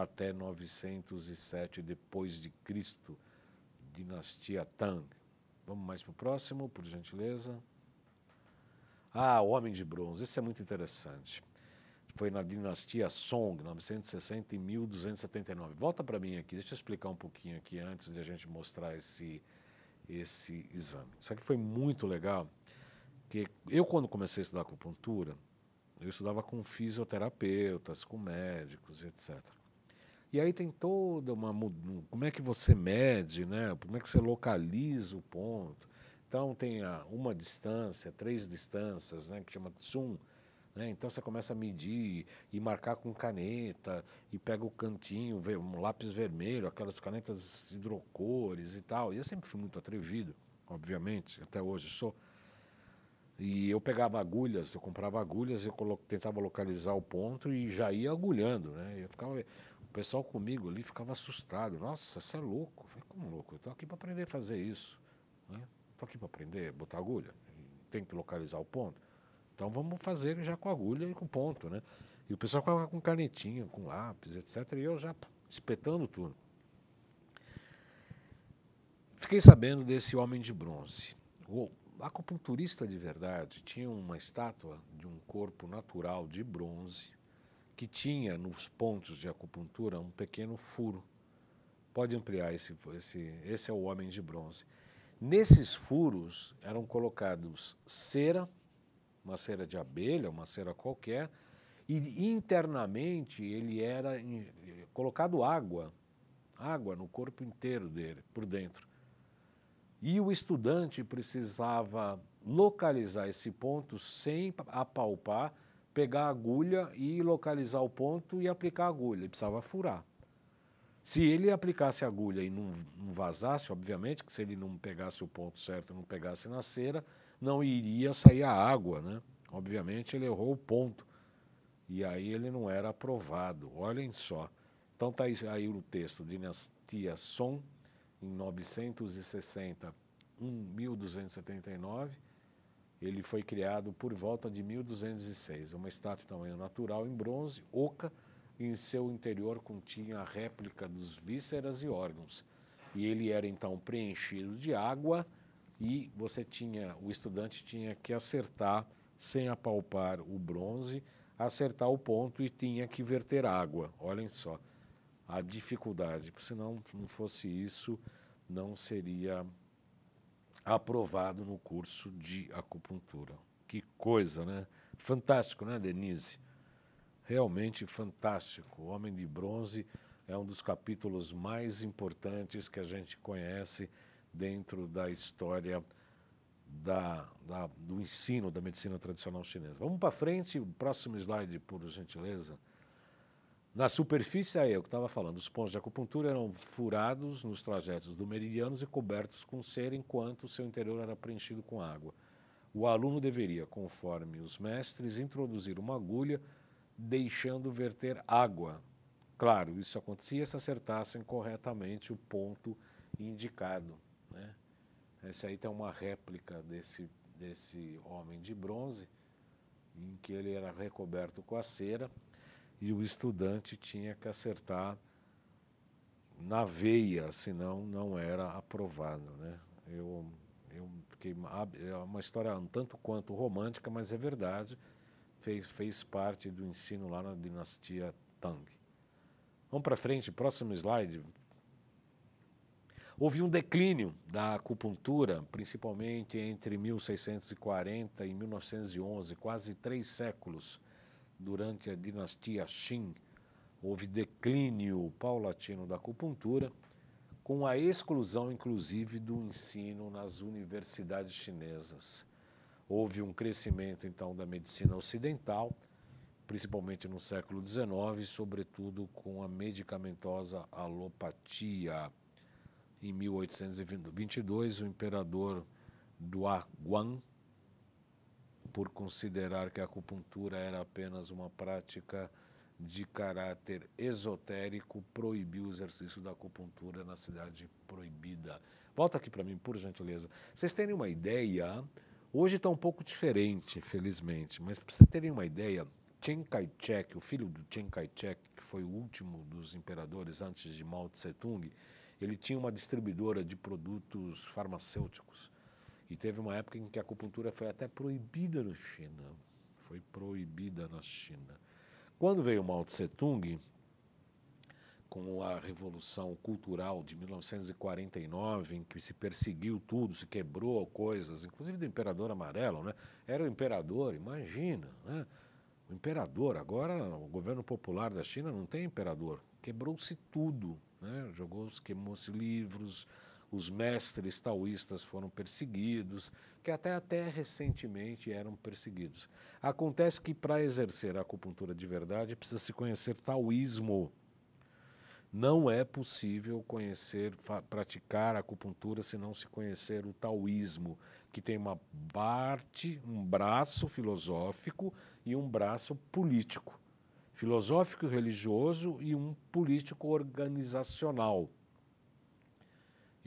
até 907 depois de Cristo, dinastia Tang. Vamos mais para o próximo, por gentileza. Ah, Homem de Bronze, isso é muito interessante. Foi na dinastia Song, 960 e 1279. Volta para mim aqui, deixa eu explicar um pouquinho aqui antes de a gente mostrar esse, esse exame. Isso aqui foi muito legal, que eu quando comecei a estudar acupuntura, eu estudava com fisioterapeutas, com médicos, etc. E aí tem toda uma como é que você mede, né? Como é que você localiza o ponto? Então tem a, uma distância, três distâncias, né? Que chama zoom. Né? Então você começa a medir e marcar com caneta e pega o cantinho, um lápis vermelho, aquelas canetas hidrocores e tal. E eu sempre fui muito atrevido, obviamente, até hoje sou. E eu pegava agulhas, eu comprava agulhas, eu tentava localizar o ponto e já ia agulhando, né? Eu ficava pessoal comigo ali ficava assustado. Nossa, você é louco. Eu falei, como louco? Eu estou aqui para aprender a fazer isso. Né? Estou aqui para aprender a botar agulha. Tem que localizar o ponto. Então vamos fazer já com agulha e com ponto, né? E o pessoal ficava com canetinha, com lápis, etc. E eu já espetando tudo. Fiquei sabendo desse homem de bronze. O acupunturista de verdade tinha uma estátua de um corpo natural de bronze que tinha nos pontos de acupuntura um pequeno furo. Pode ampliar esse, esse, esse é o homem de bronze. Nesses furos eram colocados cera, uma cera de abelha, uma cera qualquer, e internamente ele era em, colocado água, água no corpo inteiro dele, por dentro. E o estudante precisava localizar esse ponto sem apalpar pegar a agulha e localizar o ponto e aplicar a agulha. Ele precisava furar. Se ele aplicasse a agulha e não, não vazasse, obviamente, que se ele não pegasse o ponto certo, não pegasse na cera, não iria sair a água, né? Obviamente ele errou o ponto. E aí ele não era aprovado. Olhem só. Então está aí o texto, Dinastia Song, em 960, 1279, ele foi criado por volta de 1206, uma estátua de tamanho natural em bronze, oca, e em seu interior continha a réplica dos vísceras e órgãos. E ele era então preenchido de água e você tinha, o estudante tinha que acertar sem apalpar o bronze, acertar o ponto e tinha que verter água. Olhem só a dificuldade, porque se não fosse isso, não seria aprovado no curso de acupuntura. Que coisa, né? Fantástico, né, Denise? Realmente fantástico. O Homem de Bronze é um dos capítulos mais importantes que a gente conhece dentro da história da, da do ensino da medicina tradicional chinesa. Vamos para frente, o próximo slide, por gentileza. Na superfície, é eu que estava falando, os pontos de acupuntura eram furados nos trajetos do meridianos e cobertos com cera enquanto seu interior era preenchido com água. O aluno deveria, conforme os mestres, introduzir uma agulha deixando verter água. Claro, isso acontecia se acertassem corretamente o ponto indicado. Né? Essa aí tem uma réplica desse, desse homem de bronze, em que ele era recoberto com a cera e o estudante tinha que acertar na veia, senão não era aprovado. Né? Eu, eu fiquei, ah, é uma história um tanto quanto romântica, mas é verdade, fez, fez parte do ensino lá na dinastia Tang. Vamos para frente, próximo slide. Houve um declínio da acupuntura, principalmente entre 1640 e 1911, quase três séculos durante a dinastia Qin, houve declínio paulatino da acupuntura, com a exclusão, inclusive, do ensino nas universidades chinesas. Houve um crescimento, então, da medicina ocidental, principalmente no século XIX, sobretudo com a medicamentosa alopatia. Em 1822, o imperador Duaguan Guang por considerar que a acupuntura era apenas uma prática de caráter esotérico, proibiu o exercício da acupuntura na cidade proibida. Volta aqui para mim, por gentileza. Vocês terem uma ideia, hoje está um pouco diferente, felizmente, mas para vocês terem uma ideia, Chiang Kai-shek, o filho do Chiang Kai-shek, que foi o último dos imperadores antes de Mao Tse-tung, ele tinha uma distribuidora de produtos farmacêuticos. E teve uma época em que a acupuntura foi até proibida na China. Foi proibida na China. Quando veio Mao Tse Tung, com a Revolução Cultural de 1949, em que se perseguiu tudo, se quebrou coisas, inclusive do Imperador Amarelo, né? Era o imperador, imagina, né? O imperador, agora o governo popular da China não tem imperador. Quebrou-se tudo, né? Jogou, queimou-se livros, os mestres taoístas foram perseguidos, que até até recentemente eram perseguidos. Acontece que para exercer a acupuntura de verdade precisa se conhecer taoísmo. Não é possível conhecer, praticar acupuntura se não se conhecer o taoísmo, que tem uma parte, um braço filosófico e um braço político. Filosófico e religioso e um político organizacional.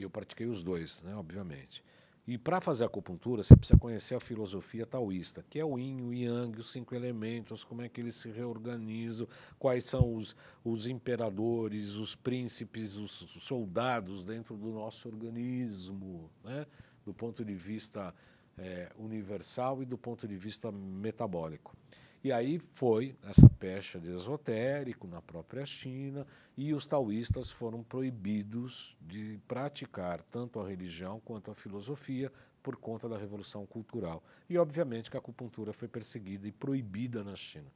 E eu pratiquei os dois, né, obviamente. E para fazer acupuntura, você precisa conhecer a filosofia taoísta, que é o yin, o yang, os cinco elementos, como é que eles se reorganizam, quais são os, os imperadores, os príncipes, os soldados dentro do nosso organismo, né? do ponto de vista é, universal e do ponto de vista metabólico. E aí foi essa pecha de esotérico na própria China, e os taoístas foram proibidos de praticar tanto a religião quanto a filosofia por conta da revolução cultural. E obviamente que a acupuntura foi perseguida e proibida na China.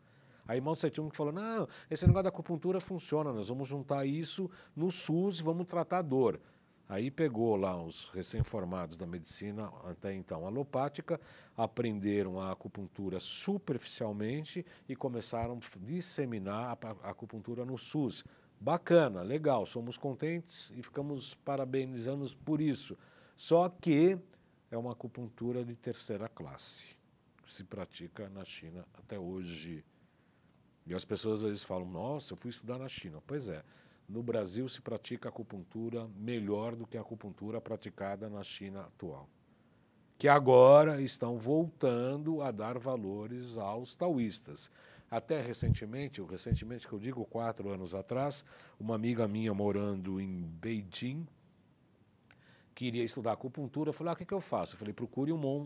Aí Mao Tse Tung falou: não, esse negócio da acupuntura funciona, nós vamos juntar isso no SUS e vamos tratar a dor. Aí pegou lá os recém-formados da medicina, até então alopática, aprenderam a acupuntura superficialmente e começaram a disseminar a acupuntura no SUS. Bacana, legal, somos contentes e ficamos parabenizando por isso. Só que é uma acupuntura de terceira classe, que se pratica na China até hoje. E as pessoas às vezes falam: Nossa, eu fui estudar na China. Pois é no Brasil se pratica acupuntura melhor do que a acupuntura praticada na China atual. Que agora estão voltando a dar valores aos taoístas. Até recentemente, recentemente que eu digo, quatro anos atrás, uma amiga minha morando em Beijing queria estudar acupuntura. Eu falei, ah, o que, que eu faço? Eu falei, procure um, um,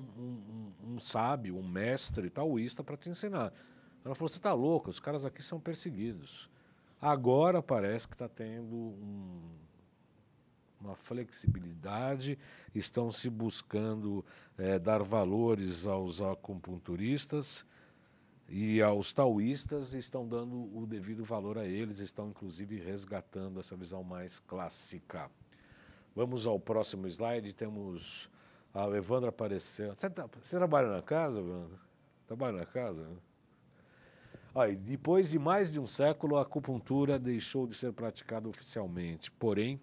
um, um sábio, um mestre taoísta para te ensinar. Ela falou, você está louco? os caras aqui são perseguidos. Agora parece que está tendo um, uma flexibilidade, estão se buscando é, dar valores aos acupunturistas e aos taoístas, estão dando o devido valor a eles, estão inclusive resgatando essa visão mais clássica. Vamos ao próximo slide, temos a Evandra aparecendo. Você, tá, você trabalha na casa, Evandra? Trabalha na casa? Né? Aí, depois de mais de um século, a acupuntura deixou de ser praticada oficialmente, porém,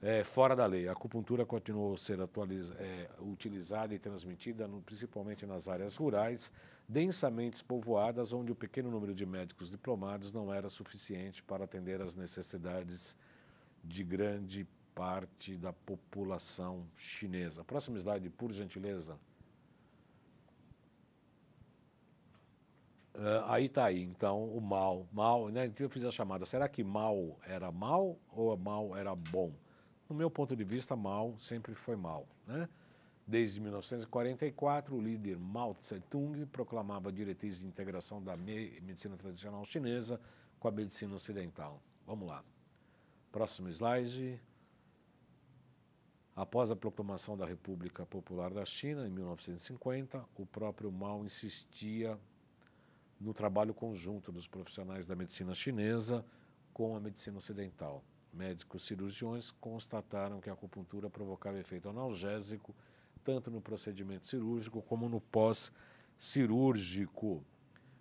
é, fora da lei. A acupuntura continuou a ser é, utilizada e transmitida no, principalmente nas áreas rurais, densamente povoadas, onde o pequeno número de médicos diplomados não era suficiente para atender às necessidades de grande parte da população chinesa. Próximo slide, por gentileza. Uh, aí está aí, então, o mal. Mal, né? Então, eu fiz a chamada. Será que mal era mal ou mal era bom? No meu ponto de vista, mal sempre foi mal. Né? Desde 1944, o líder Mao Tse-tung proclamava diretrizes de integração da medicina tradicional chinesa com a medicina ocidental. Vamos lá. Próximo slide. Após a proclamação da República Popular da China, em 1950, o próprio Mao insistia no trabalho conjunto dos profissionais da medicina chinesa com a medicina ocidental. Médicos cirurgiões constataram que a acupuntura provocava efeito analgésico tanto no procedimento cirúrgico como no pós-cirúrgico,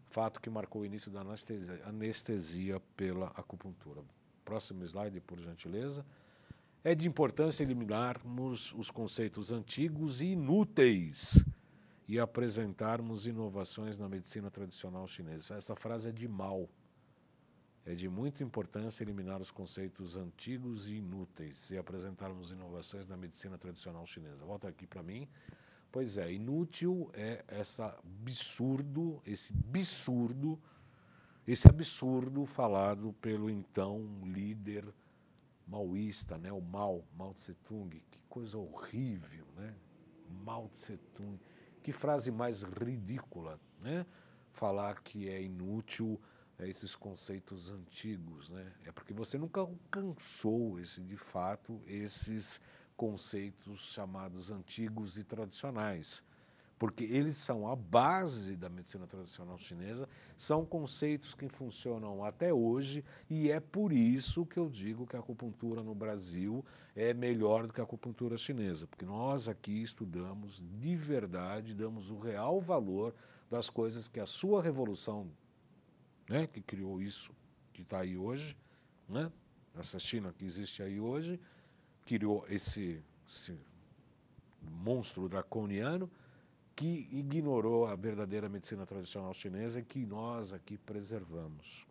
fato que marcou o início da anestesia, anestesia pela acupuntura. Próximo slide, por gentileza. É de importância eliminarmos os conceitos antigos e inúteis e apresentarmos inovações na medicina tradicional chinesa. Essa frase é de mal É de muita importância eliminar os conceitos antigos e inúteis e apresentarmos inovações na medicina tradicional chinesa. Volta aqui para mim. Pois é, inútil é essa absurdo, esse absurdo, esse absurdo falado pelo então líder maoísta, né, o Mao, Mao Tse-tung. Que coisa horrível, né? Mao Tse-tung que frase mais ridícula, né? Falar que é inútil é, esses conceitos antigos, né? É porque você nunca alcançou esse, de fato, esses conceitos chamados antigos e tradicionais porque eles são a base da medicina tradicional chinesa, são conceitos que funcionam até hoje e é por isso que eu digo que a acupuntura no Brasil é melhor do que a acupuntura chinesa, porque nós aqui estudamos de verdade, damos o real valor das coisas que a sua revolução, né, que criou isso, que está aí hoje, né, essa China que existe aí hoje, criou esse, esse monstro draconiano que ignorou a verdadeira medicina tradicional chinesa e que nós aqui preservamos.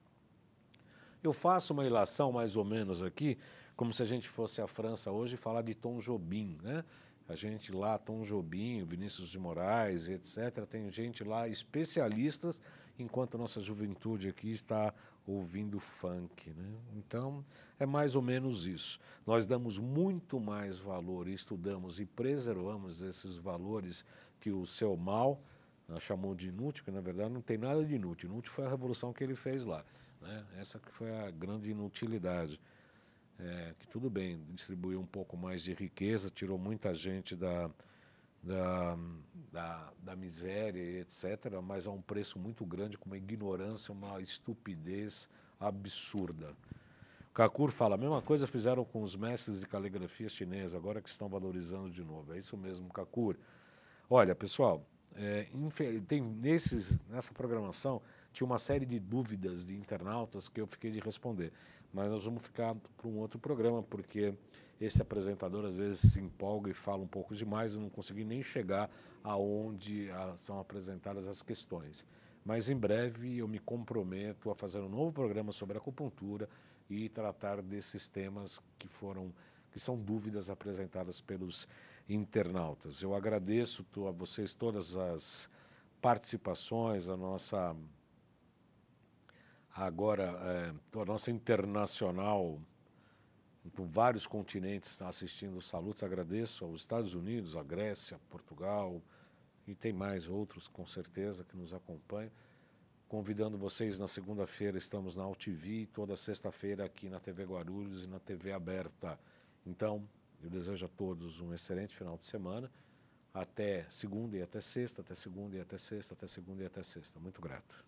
Eu faço uma ilação mais ou menos aqui, como se a gente fosse à França hoje falar de Tom Jobim, né? A gente lá, Tom Jobim, Vinícius de Moraes, etc. Tem gente lá, especialistas, enquanto a nossa juventude aqui está ouvindo funk, né? Então, é mais ou menos isso. Nós damos muito mais valor, estudamos e preservamos esses valores que o seu mal chamou de inútil, que na verdade não tem nada de inútil. Inútil foi a revolução que ele fez lá. Né? Essa que foi a grande inutilidade. É, que tudo bem, distribuiu um pouco mais de riqueza, tirou muita gente da, da, da, da miséria, etc., mas a um preço muito grande, com uma ignorância, uma estupidez absurda. Kakur fala, a mesma coisa fizeram com os mestres de caligrafia chinesa, agora que estão valorizando de novo. É isso mesmo, Kakur. Olha, pessoal, é, tem, nesses, nessa programação tinha uma série de dúvidas de internautas que eu fiquei de responder. Mas nós vamos ficar para um outro programa, porque esse apresentador às vezes se empolga e fala um pouco demais, eu não consegui nem chegar aonde são apresentadas as questões. Mas em breve eu me comprometo a fazer um novo programa sobre acupuntura e tratar desses temas que foram que são dúvidas apresentadas pelos internautas. Eu agradeço a vocês todas as participações, a nossa agora é, a nossa internacional com vários continentes assistindo os salutos. Agradeço aos Estados Unidos, à Grécia, Portugal e tem mais outros com certeza que nos acompanham. Convidando vocês na segunda-feira estamos na AltV, toda sexta-feira aqui na TV Guarulhos e na TV aberta. Então, eu desejo a todos um excelente final de semana. Até segunda e até sexta, até segunda e até sexta, até segunda e até sexta. Muito grato.